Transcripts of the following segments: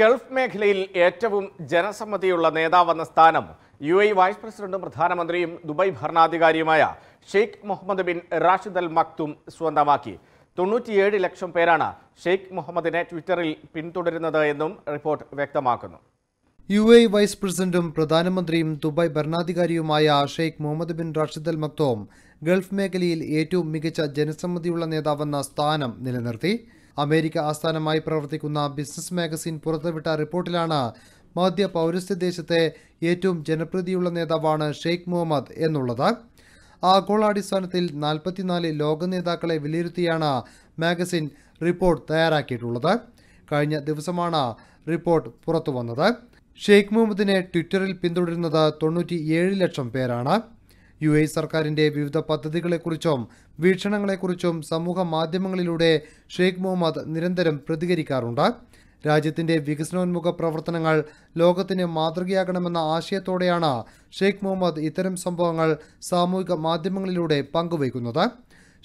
Gulf മേഖലയിൽ ഏറ്റവും ജനസമ്മതിയുള്ള നേതാവെന്ന സ്ഥാനം യു എ വൈസ് പ്രസിഡന്റും പ്രധാനമന്ത്രിയും ദുബായ് ഭരണാധികാരിയുമായ Sheikh Mohammed bin Rashid Al Maktoum സ്വന്തമാക്കി തൊണ്ണൂറ്റിയേഴ് ലക്ഷം പേരാണ് ഷെയ്ഖ് മുഹമ്മദിനെ ട്വിറ്ററിൽ പിന്തുടരുന്നത് എന്നും റിപ്പോർട്ട് വ്യക്തമാക്കുന്നു യു എ വൈസ് പ്രസിഡന്റും പ്രധാനമന്ത്രിയും ദുബായ് ഭരണാധികാരിയുമായ Sheikh Mohammed bin Rashid Al Maktoum Gulf മേഖലയിൽ ഏറ്റവും മികച്ച ജനസമ്മതിയുള്ള നേതാവെന്ന സ്ഥാനം നിലനിർത്തി അമേരിക്ക ആസ്ഥാനമായി പ്രവർത്തിക്കുന്ന ബിസിനസ് മാഗസിൻ പുറത്തുവിട്ട റിപ്പോർട്ടിലാണ് മധ്യ പൗരസ്ത്യ ദേശത്തെ ഏറ്റവും ജനപ്രീതിയുള്ള നേതാവാണ് ഷെയ്ഖ് മുഹമ്മദ് എന്നുള്ളത് ആഗോളാടിസ്ഥാനത്തിൽ നാൽപ്പത്തിനാല് ലോക നേതാക്കളെ വിലയിരുത്തിയാണ് മാഗസിൻ റിപ്പോർട്ട് തയ്യാറാക്കിയിട്ടുള്ളത് കഴിഞ്ഞ ദിവസമാണ് റിപ്പോർട്ട് പുറത്തുവന്നത് ഷെയ്ഖ് മുഹമ്മദിനെ ട്വിറ്ററിൽ പിന്തുടരുന്നത് തൊണ്ണൂറ്റിയേഴ് ലക്ഷം പേരാണ് യു എ സർക്കാരിൻ്റെ വിവിധ പദ്ധതികളെക്കുറിച്ചും വീക്ഷണങ്ങളെക്കുറിച്ചും സമൂഹ മാധ്യമങ്ങളിലൂടെ ഷെയ്ഖ് മുഹമ്മദ് നിരന്തരം പ്രതികരിക്കാറുണ്ട് രാജ്യത്തിന്റെ വികസനോന്മുഖ പ്രവർത്തനങ്ങൾ ലോകത്തിന് മാതൃകയാകണമെന്ന ആശയത്തോടെയാണ് ഷെയ്ഖ് മുഹമ്മദ് ഇത്തരം സംഭവങ്ങൾ സാമൂഹിക മാധ്യമങ്ങളിലൂടെ പങ്കുവയ്ക്കുന്നത്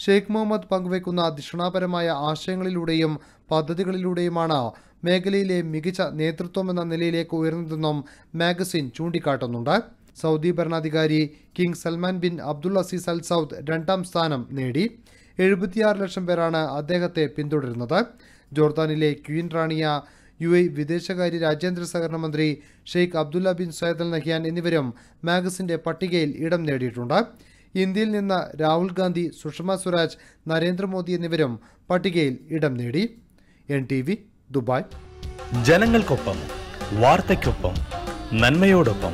ഷെയ്ഖ് മുഹമ്മദ് പങ്കുവയ്ക്കുന്ന ധിഷണാപരമായ ആശയങ്ങളിലൂടെയും പദ്ധതികളിലൂടെയുമാണ് മേഖലയിലെ മികച്ച നേതൃത്വം എന്ന നിലയിലേക്ക് ഉയർന്നതെന്നും മാഗസിൻ ചൂണ്ടിക്കാട്ടുന്നുണ്ട് സൗദി ഭരണാധികാരി King Salman bin Abdul Aziz Al Saud രണ്ടാം സ്ഥാനം നേടി എഴുപത്തിയാറ് ലക്ഷം പേരാണ് അദ്ദേഹത്തെ പിന്തുടരുന്നത് ജോർദാനിലെ ക്വീൻ റാണിയ യു എ വിദേശകാര്യ രാജ്യാന്തര സഹകരണ മന്ത്രി Sheikh Abdullah bin Zayed Al Nahyan എന്നിവരും മാഗസിന്റെ പട്ടികയിൽ ഇടം നേടിയിട്ടുണ്ട് ഇന്ത്യയിൽ നിന്ന് രാഹുൽ ഗാന്ധി സുഷമ സ്വരാജ് നരേന്ദ്രമോദി എന്നിവരും പട്ടികയിൽ ഇടം നേടി എൻ ടി വി ദുബായ് ജനങ്ങൾക്കൊപ്പം വാർത്തയ്ക്കൊപ്പം നന്മയോടൊപ്പം